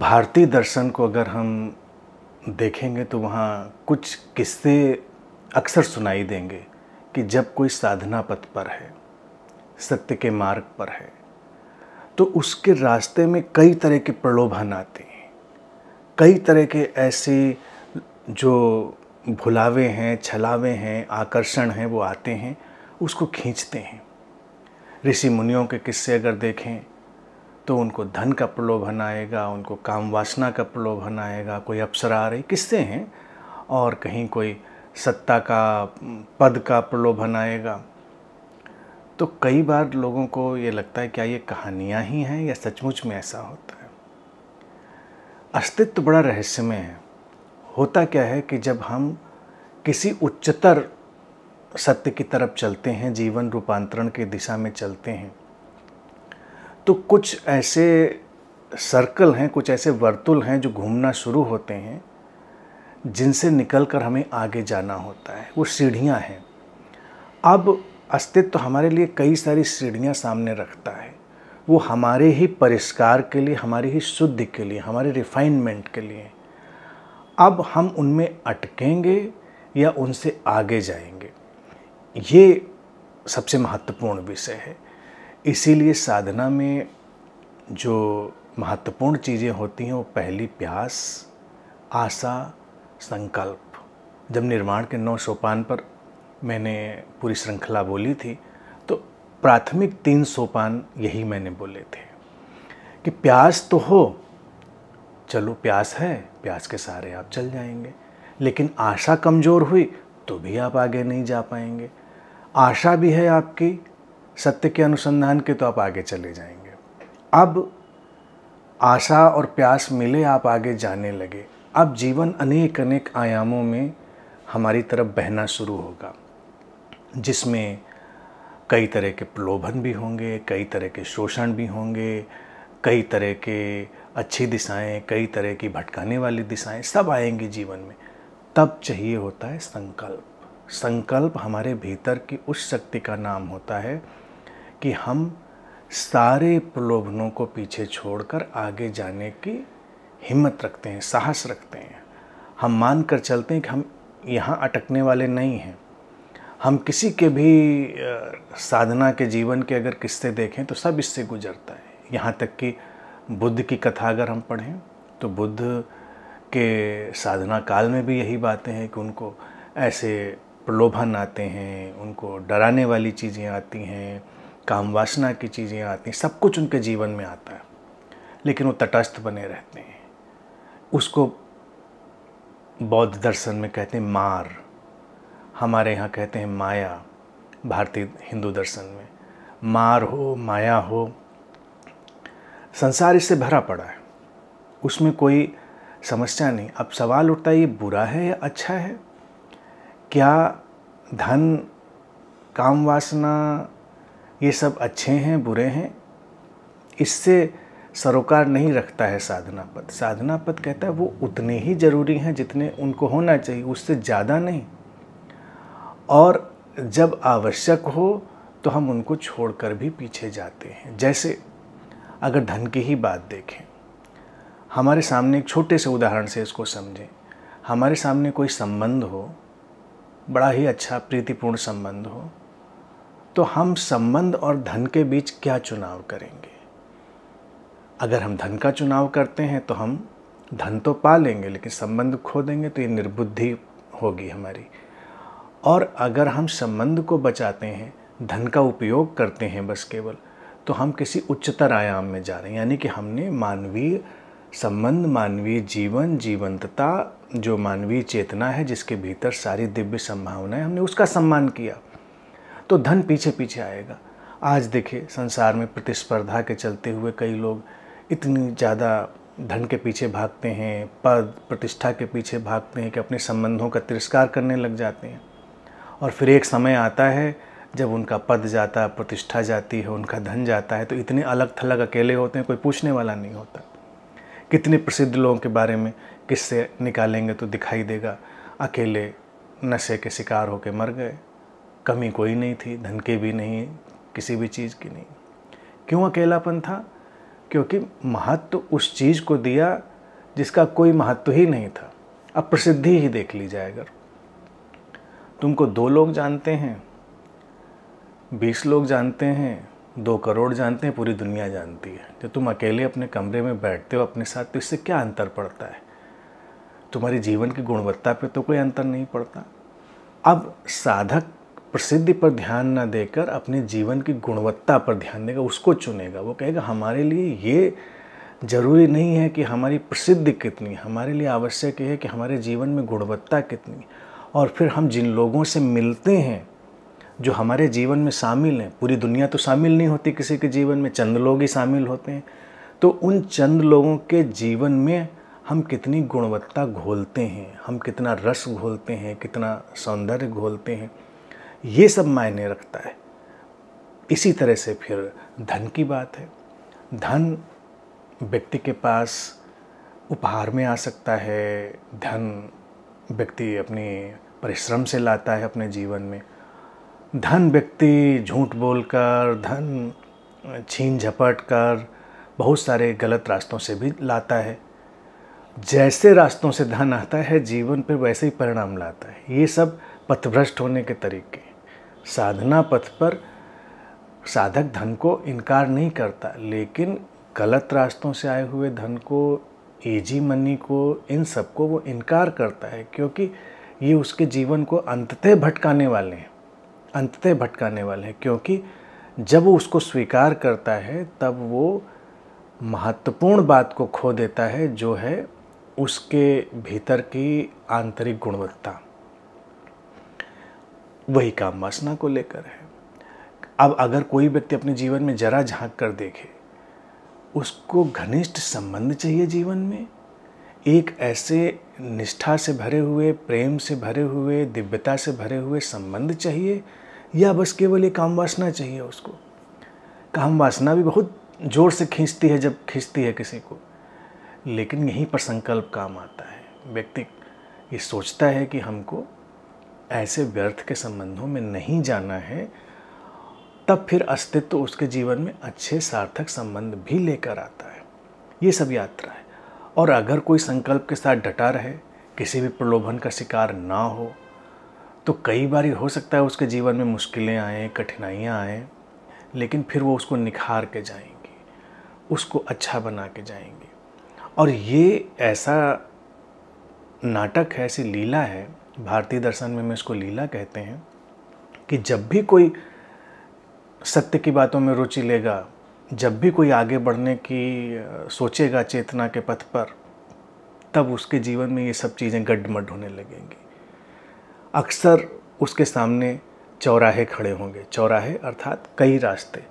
भारतीय दर्शन को अगर हम देखेंगे तो वहाँ कुछ किस्से अक्सर सुनाई देंगे कि जब कोई साधना पथ पर है सत्य के मार्ग पर है तो उसके रास्ते में कई तरह के प्रलोभन आते हैं कई तरह के ऐसे जो भुलावे हैं छलावे हैं आकर्षण हैं वो आते हैं उसको खींचते हैं ऋषि मुनियों के किस्से अगर देखें तो उनको धन का प्रलोभन आएगा उनको काम वासना का प्रलोभन आएगा कोई अप्सरा आ रही किससे हैं और कहीं कोई सत्ता का पद का प्रलोभन आएगा तो कई बार लोगों को ये लगता है क्या ये कहानियाँ ही हैं या सचमुच में ऐसा होता है अस्तित्व बड़ा रहस्यमय है होता क्या है कि जब हम किसी उच्चतर सत्य की तरफ चलते हैं जीवन रूपांतरण की दिशा में चलते हैं तो कुछ ऐसे सर्कल हैं कुछ ऐसे वर्तुल हैं जो घूमना शुरू होते हैं जिनसे निकलकर हमें आगे जाना होता है वो सीढ़ियाँ हैं अब अस्तित्व हमारे लिए कई सारी सीढ़ियाँ सामने रखता है वो हमारे ही परिष्कार के लिए हमारे ही शुद्ध के लिए हमारे रिफाइनमेंट के लिए अब हम उनमें अटकेंगे या उनसे आगे जाएंगे ये सबसे महत्वपूर्ण विषय है इसीलिए साधना में जो महत्वपूर्ण चीज़ें होती हैं वो पहली प्यास आशा संकल्प जब निर्माण के नौ सोपान पर मैंने पूरी श्रृंखला बोली थी तो प्राथमिक तीन सोपान यही मैंने बोले थे कि प्यास तो हो चलो प्यास है प्यास के सहारे आप चल जाएंगे लेकिन आशा कमज़ोर हुई तो भी आप आगे नहीं जा पाएंगे आशा भी है आपकी सत्य के अनुसंधान के तो आप आगे चले जाएंगे अब आशा और प्यास मिले आप आगे जाने लगे अब जीवन अनेक अनेक आयामों में हमारी तरफ बहना शुरू होगा जिसमें कई तरह के प्रलोभन भी होंगे कई तरह के शोषण भी होंगे कई तरह के अच्छी दिशाएं कई तरह की भटकाने वाली दिशाएं सब आएंगी जीवन में तब चाहिए होता है संकल्प संकल्प हमारे भीतर की उस शक्ति का नाम होता है कि हम सारे प्रलोभनों को पीछे छोड़कर आगे जाने की हिम्मत रखते हैं साहस रखते हैं हम मान कर चलते हैं कि हम यहाँ अटकने वाले नहीं हैं हम किसी के भी साधना के जीवन के अगर किस्से देखें तो सब इससे गुजरता है यहाँ तक कि बुद्ध की कथा अगर हम पढ़ें तो बुद्ध के साधना काल में भी यही बातें हैं कि उनको ऐसे प्रलोभन आते हैं उनको डराने वाली चीज़ें आती हैं काम वासना की चीज़ें आती हैं सब कुछ उनके जीवन में आता है लेकिन वो तटस्थ बने रहते हैं उसको बौद्ध दर्शन में कहते हैं मार हमारे यहाँ कहते हैं माया भारतीय हिंदू दर्शन में मार हो माया हो संसार इससे भरा पड़ा है उसमें कोई समस्या नहीं अब सवाल उठता है ये बुरा है या अच्छा है क्या धन काम वासना ये सब अच्छे हैं बुरे हैं इससे सरोकार नहीं रखता है साधना पद साधना पद कहता है वो उतने ही ज़रूरी हैं जितने उनको होना चाहिए उससे ज़्यादा नहीं और जब आवश्यक हो तो हम उनको छोड़कर भी पीछे जाते हैं जैसे अगर धन की ही बात देखें हमारे सामने एक छोटे से उदाहरण से इसको समझें हमारे सामने कोई संबंध हो बड़ा ही अच्छा प्रीतिपूर्ण संबंध हो तो हम संबंध और धन के बीच क्या चुनाव करेंगे अगर हम धन का चुनाव करते हैं तो हम धन तो पा लेंगे लेकिन संबंध खो देंगे तो ये निर्बुद्धि होगी हमारी और अगर हम संबंध को बचाते हैं धन का उपयोग करते हैं बस केवल तो हम किसी उच्चतर आयाम में जा रहे हैं यानी कि हमने मानवीय संबंध मानवीय जीवन जीवंतता जो मानवीय चेतना है जिसके भीतर सारी दिव्य संभावनाएं हमने उसका सम्मान किया तो धन पीछे पीछे आएगा आज देखिए संसार में प्रतिस्पर्धा के चलते हुए कई लोग इतनी ज़्यादा धन के पीछे भागते हैं पद प्रतिष्ठा के पीछे भागते हैं कि अपने संबंधों का तिरस्कार करने लग जाते हैं और फिर एक समय आता है जब उनका पद जाता है प्रतिष्ठा जाती है उनका धन जाता है तो इतने अलग थलग अकेले होते हैं कोई पूछने वाला नहीं होता कितने प्रसिद्ध लोगों के बारे में किससे निकालेंगे तो दिखाई देगा अकेले नशे के शिकार होकर मर गए कमी कोई नहीं थी धन के भी नहीं किसी भी चीज़ की नहीं क्यों अकेलापन था क्योंकि महत्व उस चीज़ को दिया जिसका कोई महत्व ही नहीं था अब प्रसिद्धि ही देख ली जाए अगर तुमको दो लोग जानते हैं बीस लोग जानते हैं दो करोड़ जानते हैं पूरी दुनिया जानती है जब तुम अकेले अपने कमरे में बैठते हो अपने साथ तो इससे क्या अंतर पड़ता है तुम्हारे जीवन की गुणवत्ता पे तो कोई अंतर नहीं पड़ता अब साधक प्रसिद्धि पर ध्यान ना देकर अपने जीवन की गुणवत्ता पर ध्यान देगा उसको चुनेगा वो कहेगा हमारे लिए ये जरूरी नहीं है कि हमारी प्रसिद्धि कितनी हमारे लिए आवश्यक है कि हमारे जीवन में गुणवत्ता कितनी और फिर हम जिन लोगों से मिलते हैं जो हमारे जीवन में शामिल हैं पूरी दुनिया तो शामिल नहीं होती किसी के जीवन में चंद लोग ही शामिल होते हैं तो उन चंद लोगों के जीवन में हम कितनी गुणवत्ता घोलते हैं हम कितना रस घोलते हैं कितना सौंदर्य घोलते हैं ये सब मायने रखता है इसी तरह से फिर धन की बात है धन व्यक्ति के पास उपहार में आ सकता है धन व्यक्ति अपनी परिश्रम से लाता है अपने जीवन में धन व्यक्ति झूठ बोलकर धन छीन झपट कर बहुत सारे गलत रास्तों से भी लाता है जैसे रास्तों से धन आता है जीवन पर वैसे ही परिणाम लाता है ये सब पथभ्रष्ट होने के तरीके हैं साधना पथ पर साधक धन को इनकार नहीं करता लेकिन गलत रास्तों से आए हुए धन को एजी मनी को इन सबको वो इनकार करता है क्योंकि ये उसके जीवन को अंततः भटकाने वाले हैं अंततः भटकाने वाले हैं क्योंकि जब वो उसको स्वीकार करता है तब वो महत्वपूर्ण बात को खो देता है जो है उसके भीतर की आंतरिक गुणवत्ता वही काम वासना को लेकर है अब अगर कोई व्यक्ति अपने जीवन में जरा झांक कर देखे उसको घनिष्ठ संबंध चाहिए जीवन में एक ऐसे निष्ठा से भरे हुए प्रेम से भरे हुए दिव्यता से भरे हुए संबंध चाहिए या बस केवल ये काम वासना चाहिए उसको काम वासना भी बहुत जोर से खींचती है जब खींचती है किसी को लेकिन यहीं पर संकल्प काम आता है व्यक्ति ये सोचता है कि हमको ऐसे व्यर्थ के संबंधों में नहीं जाना है तब फिर अस्तित्व उसके जीवन में अच्छे सार्थक संबंध भी लेकर आता है ये सब यात्रा है और अगर कोई संकल्प के साथ डटा रहे किसी भी प्रलोभन का शिकार ना हो तो कई बार हो सकता है उसके जीवन में मुश्किलें आएँ कठिनाइयाँ आएँ लेकिन फिर वो उसको निखार के जाएंगी उसको अच्छा बना के जाएंगी और ये ऐसा नाटक है ऐसी लीला है भारतीय दर्शन में हम इसको लीला कहते हैं कि जब भी कोई सत्य की बातों में रुचि लेगा जब भी कोई आगे बढ़ने की सोचेगा चेतना के पथ पर तब उसके जीवन में ये सब चीज़ें गड्ढमड होने लगेंगी अक्सर उसके सामने चौराहे खड़े होंगे चौराहे अर्थात कई रास्ते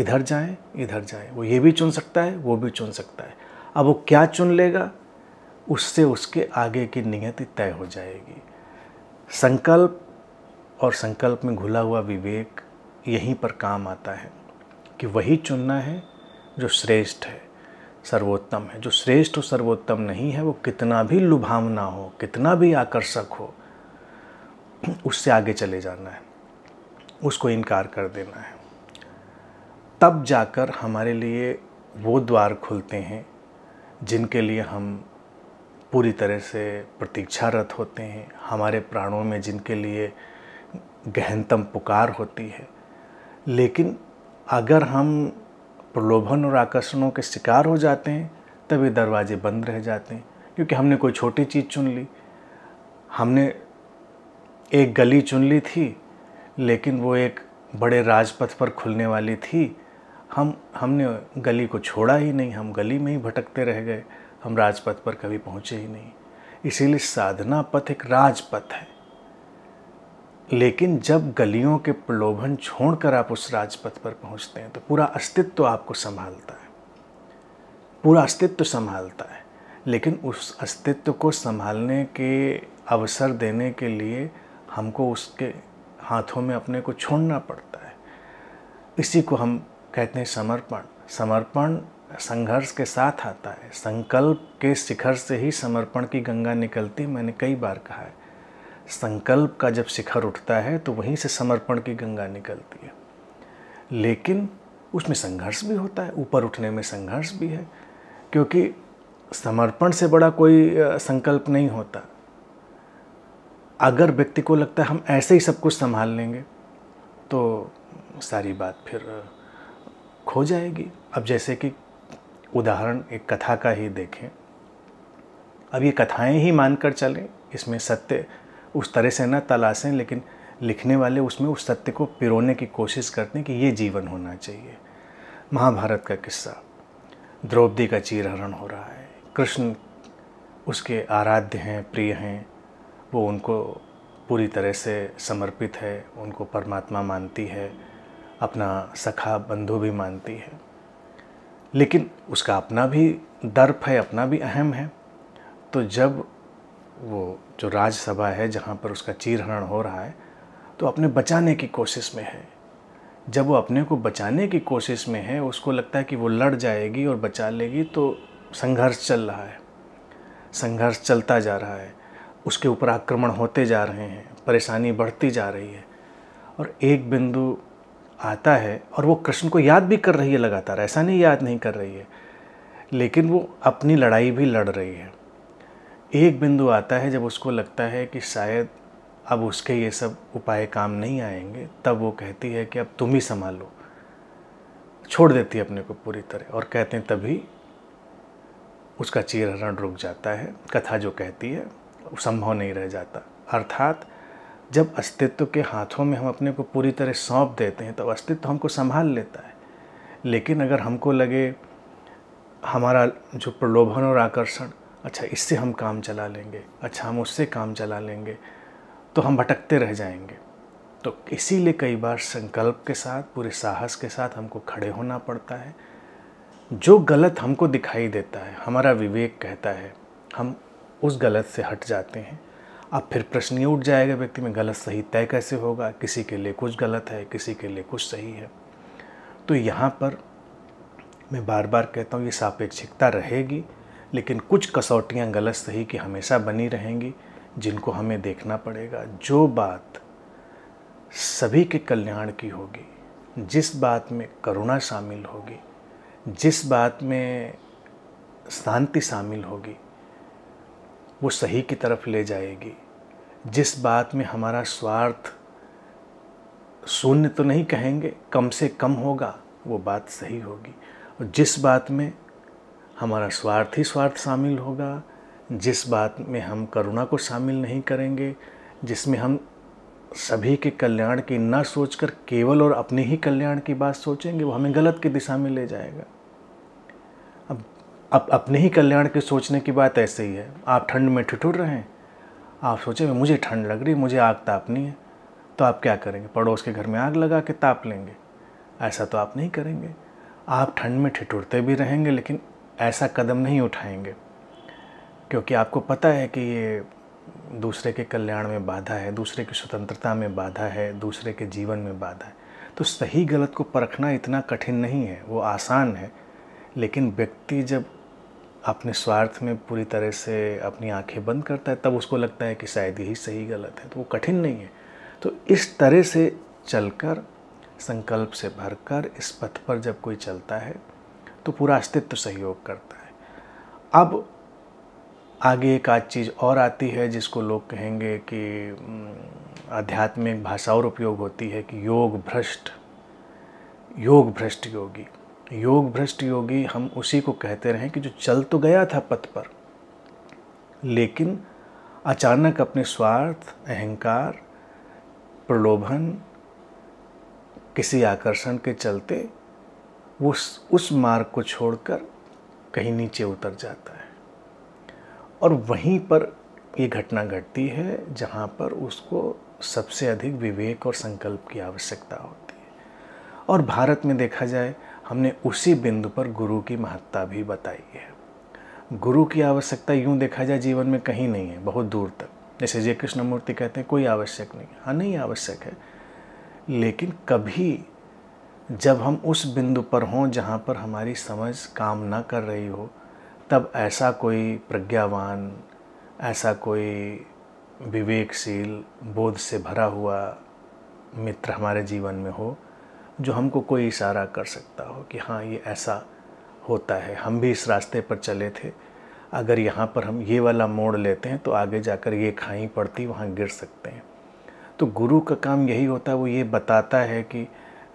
इधर जाएं इधर जाएं वो ये भी चुन सकता है वो भी चुन सकता है अब वो क्या चुन लेगा उससे उसके आगे की नियति तय हो जाएगी संकल्प और संकल्प में घुला हुआ विवेक यहीं पर काम आता है कि वही चुनना है जो श्रेष्ठ है सर्वोत्तम है जो श्रेष्ठ और सर्वोत्तम नहीं है वो कितना भी लुभावना हो कितना भी आकर्षक हो उससे आगे चले जाना है उसको इनकार कर देना है तब जाकर हमारे लिए वो द्वार खुलते हैं जिनके लिए हम पूरी तरह से प्रतीक्षारत होते हैं हमारे प्राणों में जिनके लिए गहनतम पुकार होती है लेकिन अगर हम प्रलोभन और आकर्षणों के शिकार हो जाते हैं तभी दरवाजे बंद रह जाते हैं क्योंकि हमने कोई छोटी चीज़ चुन ली हमने एक गली चुन ली थी लेकिन वो एक बड़े राजपथ पर खुलने वाली थी हम हमने गली को छोड़ा ही नहीं हम गली में ही भटकते रह गए हम राजपथ पर कभी पहुंचे ही नहीं इसीलिए साधना पथ एक राजपथ है लेकिन जब गलियों के प्रलोभन छोड़कर आप उस राजपथ पर पहुंचते हैं तो पूरा अस्तित्व आपको संभालता है पूरा अस्तित्व संभालता है लेकिन उस अस्तित्व को संभालने के अवसर देने के लिए हमको उसके हाथों में अपने को छोड़ना पड़ता है इसी को हम कहते हैं समर्पण समर्पण संघर्ष के साथ आता है संकल्प के शिखर से ही समर्पण की गंगा निकलती मैंने कई बार कहा है संकल्प का जब शिखर उठता है तो वहीं से समर्पण की गंगा निकलती है लेकिन उसमें संघर्ष भी होता है ऊपर उठने में संघर्ष भी है क्योंकि समर्पण से बड़ा कोई संकल्प नहीं होता अगर व्यक्ति को लगता है हम ऐसे ही सब कुछ संभाल लेंगे तो सारी बात फिर खो जाएगी अब जैसे कि उदाहरण एक कथा का ही देखें अब ये कथाएं ही मानकर चलें इसमें सत्य उस तरह से ना तलाशें लेकिन लिखने वाले उसमें उस सत्य को पिरोने की कोशिश करते हैं कि ये जीवन होना चाहिए महाभारत का किस्सा द्रौपदी का चीरहरण हो रहा है कृष्ण उसके आराध्य हैं प्रिय हैं वो उनको पूरी तरह से समर्पित है उनको परमात्मा मानती है अपना सखा बंधु भी मानती है लेकिन उसका अपना भी दर्प है अपना भी अहम है तो जब वो जो राज्यसभा है जहाँ पर उसका चीरहरण हो रहा है तो अपने बचाने की कोशिश में है जब वो अपने को बचाने की कोशिश में है उसको लगता है कि वो लड़ जाएगी और बचा लेगी तो संघर्ष चल रहा है संघर्ष चलता जा रहा है उसके ऊपर आक्रमण होते जा रहे हैं परेशानी बढ़ती जा रही है और एक बिंदु आता है और वो कृष्ण को याद भी कर रही है लगातार ऐसा नहीं याद नहीं कर रही है लेकिन वो अपनी लड़ाई भी लड़ रही है एक बिंदु आता है जब उसको लगता है कि शायद अब उसके ये सब उपाय काम नहीं आएंगे तब वो कहती है कि अब तुम ही संभालो छोड़ देती है अपने को पूरी तरह और कहते हैं तभी उसका चीरहरण रुक जाता है कथा जो कहती है संभव नहीं रह जाता अर्थात जब अस्तित्व के हाथों में हम अपने को पूरी तरह सौंप देते हैं तब तो अस्तित्व हमको संभाल लेता है लेकिन अगर हमको लगे हमारा जो प्रलोभन और आकर्षण अच्छा इससे हम काम चला लेंगे अच्छा हम उससे काम चला लेंगे तो हम भटकते रह जाएंगे तो इसीलिए कई बार संकल्प के साथ पूरे साहस के साथ हमको खड़े होना पड़ता है जो गलत हमको दिखाई देता है हमारा विवेक कहता है हम उस गलत से हट जाते हैं अब फिर प्रश्न ये उठ जाएगा व्यक्ति में गलत सही तय कैसे होगा किसी के लिए कुछ गलत है किसी के लिए कुछ सही है तो यहाँ पर मैं बार बार कहता हूँ ये सापेक्षिकता रहेगी लेकिन कुछ कसौटियाँ गलत सही की हमेशा बनी रहेंगी जिनको हमें देखना पड़ेगा जो बात सभी के कल्याण की होगी जिस बात में करुणा शामिल होगी जिस बात में शांति शामिल होगी वो सही की तरफ ले जाएगी जिस बात में हमारा स्वार्थ शून्य तो नहीं कहेंगे कम से कम होगा वो बात सही होगी और जिस बात में हमारा स्वार्थ ही स्वार्थ शामिल होगा जिस बात में हम करुणा को शामिल नहीं करेंगे जिसमें हम सभी के कल्याण की न सोचकर केवल और अपने ही कल्याण की बात सोचेंगे वो हमें गलत की दिशा में ले जाएगा अब अपने ही कल्याण के सोचने की बात ऐसे ही है आप ठंड में ठिठुर रहे हैं आप सोचें मुझे ठंड लग रही मुझे आग तापनी है तो आप क्या करेंगे पड़ोस के घर में आग लगा के ताप लेंगे ऐसा तो आप नहीं करेंगे आप ठंड में ठिठुरते भी रहेंगे लेकिन ऐसा कदम नहीं उठाएंगे क्योंकि आपको पता है कि ये दूसरे के कल्याण में बाधा है दूसरे की स्वतंत्रता में बाधा है दूसरे के जीवन में बाधा है तो सही गलत को परखना इतना कठिन नहीं है वो आसान है लेकिन व्यक्ति जब अपने स्वार्थ में पूरी तरह से अपनी आंखें बंद करता है तब उसको लगता है कि शायद यही सही गलत है तो वो कठिन नहीं है तो इस तरह से चलकर संकल्प से भरकर इस पथ पर जब कोई चलता है तो पूरा अस्तित्व सहयोग करता है अब आगे एक आज चीज़ और आती है जिसको लोग कहेंगे कि आध्यात्मिक भाषा और उपयोग होती है कि योग भ्रष्ट योग भ्रष्ट योगी योग भ्रष्ट योगी हम उसी को कहते रहे कि जो चल तो गया था पथ पर लेकिन अचानक अपने स्वार्थ अहंकार प्रलोभन किसी आकर्षण के चलते वो उस, उस मार्ग को छोड़कर कहीं नीचे उतर जाता है और वहीं पर ये घटना घटती है जहाँ पर उसको सबसे अधिक विवेक और संकल्प की आवश्यकता होती है और भारत में देखा जाए हमने उसी बिंदु पर गुरु की महत्ता भी बताई है गुरु की आवश्यकता यूँ देखा जाए जीवन में कहीं नहीं है बहुत दूर तक जैसे जय कृष्णमूर्ति कहते हैं कोई आवश्यक नहीं हाँ नहीं आवश्यक है लेकिन कभी जब हम उस बिंदु पर हों जहाँ पर हमारी समझ काम ना कर रही हो तब ऐसा कोई प्रज्ञावान ऐसा कोई विवेकशील बोध से भरा हुआ मित्र हमारे जीवन में हो जो हमको कोई इशारा कर सकता हो कि हाँ ये ऐसा होता है हम भी इस रास्ते पर चले थे अगर यहाँ पर हम ये वाला मोड़ लेते हैं तो आगे जाकर ये खाई पड़ती वहाँ गिर सकते हैं तो गुरु का काम यही होता है वो ये बताता है कि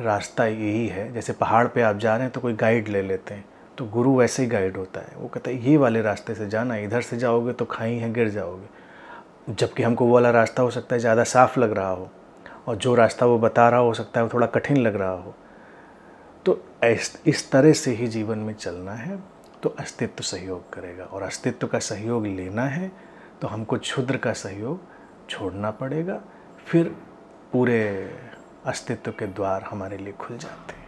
रास्ता यही है जैसे पहाड़ पे आप जा रहे हैं तो कोई गाइड ले लेते हैं तो गुरु वैसे ही गाइड होता है वो कहता है ये वाले रास्ते से जाना इधर से जाओगे तो खाई हैं गिर जाओगे जबकि हमको वो वाला रास्ता हो सकता है ज़्यादा साफ़ लग रहा हो और जो रास्ता वो बता रहा हो सकता है वो थोड़ा कठिन लग रहा हो तो इस तरह से ही जीवन में चलना है तो अस्तित्व सहयोग करेगा और अस्तित्व का सहयोग लेना है तो हमको क्षुद्र का सहयोग छोड़ना पड़ेगा फिर पूरे अस्तित्व के द्वार हमारे लिए खुल जाते हैं